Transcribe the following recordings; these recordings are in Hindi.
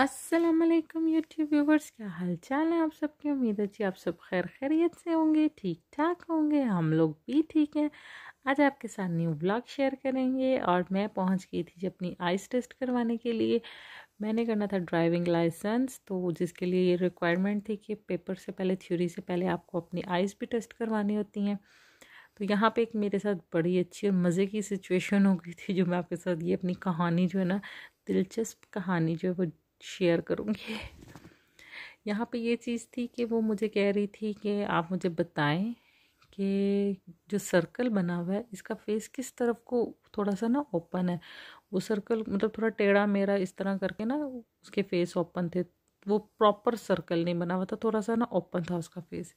अस्सलाम वालेकुम यूट्यूब व्यूवर्स क्या हाल चाल है आप सबकी उम्मीद है जी आप सब खैर खैरियत से होंगे ठीक ठाक होंगे हम लोग भी ठीक हैं आज आपके साथ न्यू ब्लॉग शेयर करेंगे और मैं पहुंच गई थी अपनी आइस टेस्ट करवाने के लिए मैंने करना था ड्राइविंग लाइसेंस तो जिसके लिए ये रिक्वायरमेंट थी कि पेपर से पहले थ्योरी से पहले आपको अपनी आइस भी टेस्ट करवानी होती हैं तो यहाँ पे एक मेरे साथ बड़ी अच्छी और मज़े की सिचुएशन हो गई थी जो मैं आपके साथ ये अपनी कहानी जो है ना दिलचस्प कहानी जो है वो शेयर करूँगी यहाँ पे ये चीज़ थी कि वो मुझे कह रही थी कि आप मुझे बताएं कि जो सर्कल बना हुआ है इसका फेस किस तरफ को थोड़ा सा ना ओपन है वो सर्कल मतलब थोड़ा टेढ़ा मेरा इस तरह करके ना उसके फेस ओपन थे वो प्रॉपर सर्कल नहीं बना हुआ था थोड़ा सा ना ओपन था उसका फेस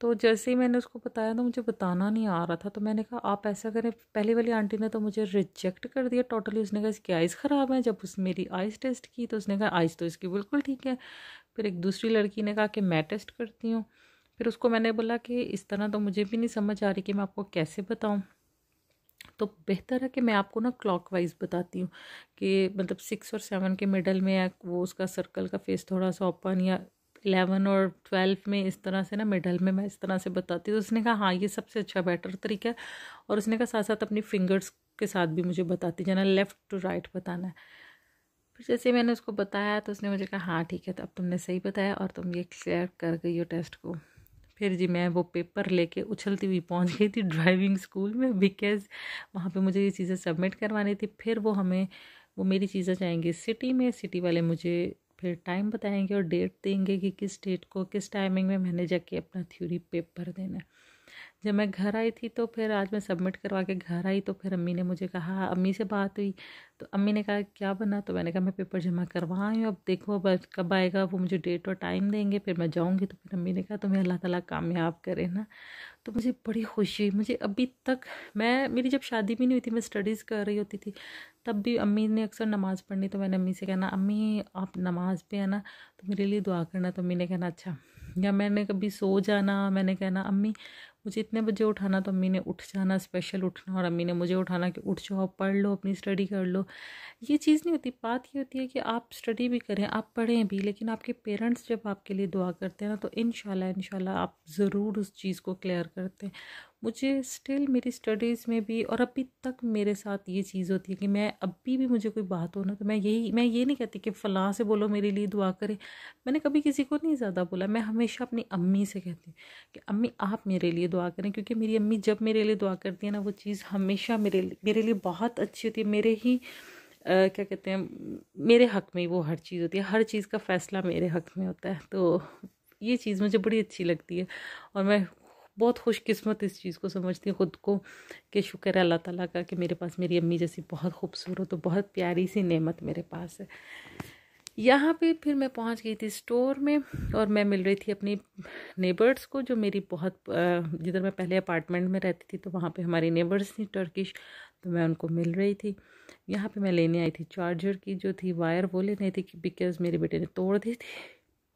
तो जैसे ही मैंने उसको बताया तो मुझे बताना नहीं आ रहा था तो मैंने कहा आप ऐसा करें पहले वाली आंटी ने तो मुझे रिजेक्ट कर दिया टोटली उसने कहा इसकी आइज़ ख़राब है जब उस मेरी आइज़ टेस्ट की तो उसने कहा आइज़ तो इसकी बिल्कुल ठीक है फिर एक दूसरी लड़की ने कहा कि मैं टेस्ट करती हूँ फिर उसको मैंने बोला कि इस तरह तो मुझे भी नहीं समझ आ रही कि मैं आपको कैसे बताऊँ तो बेहतर है कि मैं आपको ना क्लॉक वाइज बताती हूँ कि मतलब सिक्स और सेवन के मिडल में है वो उसका सर्कल का फेस थोड़ा सा ओपन या इलेवन और ट्वेल्व में इस तरह से ना मिडल में मैं इस तरह से बताती तो उसने कहा हाँ ये सबसे अच्छा बेटर तरीका है और उसने कहा साथ साथ अपनी फिंगर्स के साथ भी मुझे बताती जाना लेफ़्ट टू राइट बताना है फिर जैसे मैंने उसको बताया तो उसने मुझे कहा हाँ ठीक है तो अब तुमने सही बताया और तुम ये क्लियर कर गई हो टेस्ट को फिर जी मैं वो पेपर लेके उछलती हुई पहुंच गई थी ड्राइविंग स्कूल में बिकॉज वहाँ पे मुझे ये चीज़ें सबमिट करवानी थी फिर वो हमें वो मेरी चीज़ें जाएंगी सिटी में सिटी वाले मुझे फिर टाइम बताएंगे और डेट देंगे कि किस डेट को किस टाइमिंग में मैंने जाके अपना थ्योरी पेपर देना है जब मैं घर आई थी तो फिर आज मैं सबमिट करवा के घर आई तो फिर अम्मी ने मुझे कहा हाँ, अम्मी से बात हुई तो अम्मी ने कहा क्या बना तो मैंने कहा मैं पेपर जमा करवा आई हूँ अब देखो अब कब आएगा वो मुझे डेट और टाइम देंगे फिर मैं जाऊँगी तो फिर अम्मी ने कहा तुम्हें अल्लाह ताला कामयाब करे ना तो मुझे बड़ी खुशी हुई मुझे अभी तक मैं मेरी जब शादी भी नहीं हुई थी मैं स्टडीज़ कर रही होती थी तब भी अम्मी ने अक्सर नमाज़ पढ़नी तो मैंने अम्मी से कहना अम्मी आप नमाज़ पे आना तो मेरे लिए दुआ करना तो अम्मी ने कहना अच्छा या मैंने कभी सो जाना मैंने कहना अम्मी मुझे इतने बजे उठाना तो अम्मी ने उठ जाना स्पेशल उठना और अम्मी ने मुझे उठाना कि उठ जाओ पढ़ लो अपनी स्टडी कर लो ये चीज़ नहीं होती बात ये होती है कि आप स्टडी भी करें आप पढ़ें भी लेकिन आपके पेरेंट्स जब आपके लिए दुआ करते हैं ना तो इन शाला आप ज़रूर उस चीज़ को क्लियर करते हैं मुझे स्टिल मेरी स्टडीज़ में भी और अभी तक मेरे साथ ये चीज़ होती है कि मैं अभी भी मुझे कोई बात हो ना तो मैं यही मैं ये नहीं कहती कि फ़लाँ से बोलो मेरे लिए दुआ करें मैंने कभी किसी को नहीं ज़्यादा बोला मैं हमेशा अपनी अम्मी से कहती हूँ कि अम्मी आप मेरे लिए दुआ करें क्योंकि मेरी अम्मी जब मेरे लिए दुआ करती है ना वो चीज़ हमेशा मेरे मेरे लिए बहुत अच्छी होती है मेरे ही Uh, क्या कहते हैं मेरे हक में वो हर चीज़ होती है हर चीज़ का फ़ैसला मेरे हक में होता है तो ये चीज़ मुझे बड़ी अच्छी लगती है और मैं बहुत खुशकस्मत इस चीज़ को समझती हूँ ख़ुद को कि शुक्र है अल्लाह ताला का कि मेरे पास मेरी अम्मी जैसी बहुत खूबसूरत तो बहुत प्यारी सी नेमत मेरे पास है यहाँ पे फिर मैं पहुँच गई थी स्टोर में और मैं मिल रही थी अपनी नेबर्स को जो मेरी बहुत जिधर मैं पहले अपार्टमेंट में रहती थी तो वहाँ पे हमारी नेबर्स थी टर्किश तो मैं उनको मिल रही थी यहाँ पे मैं लेने आई थी चार्जर की जो थी वायर वो लेनी थी बिकॉज़ मेरे बेटे ने तोड़ दी थी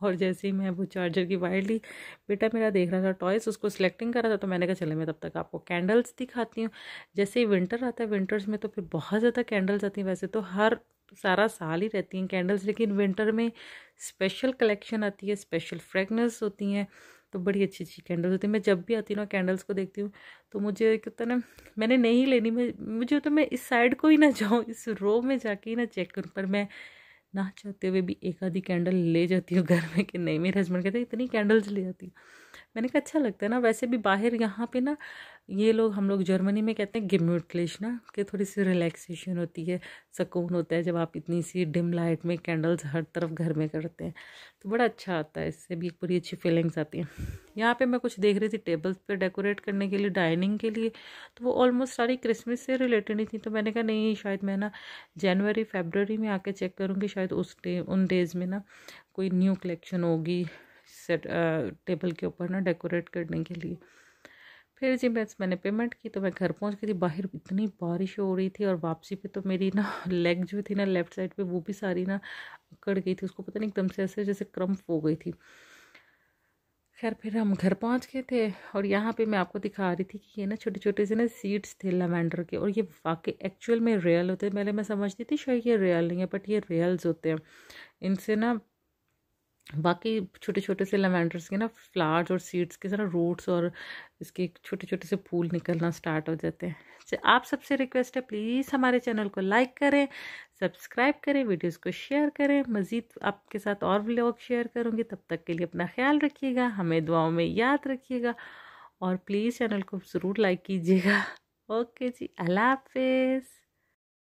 और जैसे ही मैं वो चार्जर की वायर ली बेटा मेरा देख रहा था टॉयस उसको सिलेक्टिंग कर रहा था तो मैंने कहा चले मैं तब तक आपको कैंडल्स दिखाती हूँ जैसे ही विंटर आता है विंटर्स में तो फिर बहुत ज़्यादा कैंडल्स आती हैं वैसे तो हर सारा साल ही रहती हैं कैंडल्स लेकिन विंटर में स्पेशल कलेक्शन आती है स्पेशल फ्रेगनेंस होती हैं तो बड़ी अच्छी अच्छी कैंडल्स होती है मैं जब भी आती हूँ ना कैंडल्स को देखती हूँ तो मुझे कहता ना मैंने नहीं लेनी मैं मुझे तो मैं इस साइड को ही ना जाऊँ इस रो में जाके ही ना चेक करूँ पर मैं ना चाहते हुए भी एक आधी कैंडल ले जाती हूँ घर में कि नहीं मेरे हस्बैंड कहते इतनी कैंडल्स ले जाती हूँ मैंने कहा अच्छा लगता है ना वैसे भी बाहर यहाँ पे ना ये लोग हम लोग जर्मनी में कहते हैं गिम्यूटलिश ना कि थोड़ी सी रिलैक्सेशन होती है सुकून होता है जब आप इतनी सी डिम लाइट में कैंडल्स हर तरफ घर में करते हैं तो बड़ा अच्छा आता है इससे भी एक पूरी अच्छी फीलिंग्स आती हैं यहाँ पे मैं कुछ देख रही थी टेबल्स पे डेकोरेट करने के लिए डाइनिंग के लिए तो वो ऑलमोस्ट सारी क्रिसमस से रिलेटेड ही थी तो मैंने कहा नहीं शायद मैं ना जनवरी फेबररी में आके चेक करूँगी शायद उस डे उन डेज़ में ना कोई न्यू कलेक्शन होगी सेट टेबल के ऊपर ना डेकोरेट करने के लिए फिर जी मैं मैंने पेमेंट की तो मैं घर पहुंच गई थी बाहर इतनी बारिश हो रही थी और वापसी पे तो मेरी ना लेग जो थी ना लेफ़्ट साइड पे वो भी सारी ना अकड़ गई थी उसको पता नहीं एकदम से ऐसे जैसे क्रम्प हो गई थी खैर फिर हम घर पहुंच गए थे और यहाँ पे मैं आपको दिखा रही थी कि ये ना छोटे छोटे से ना सीड्स थे लवेंडर के और ये वाकई एक्चुअल में रियल होते हैं पहले मैं समझती थी शायद ये रियल नहीं है बट ये रियल्स होते हैं इनसे ना बाकी छोटे छोटे से लेवेंडर्स के ना फ्लावर्स और सीड्स के ज़रा रूट्स और इसके छोटे छोटे से फूल निकलना स्टार्ट हो जाते हैं आप सबसे रिक्वेस्ट है प्लीज़ हमारे चैनल को लाइक करें सब्सक्राइब करें वीडियोस को शेयर करें मज़ीद आपके साथ और व्लॉग शेयर करूँगी तब तक के लिए अपना ख्याल रखिएगा हमें दुआओं में याद रखिएगा और प्लीज़ चैनल को ज़रूर लाइक कीजिएगा ओके जी अल्लाह हाफिज़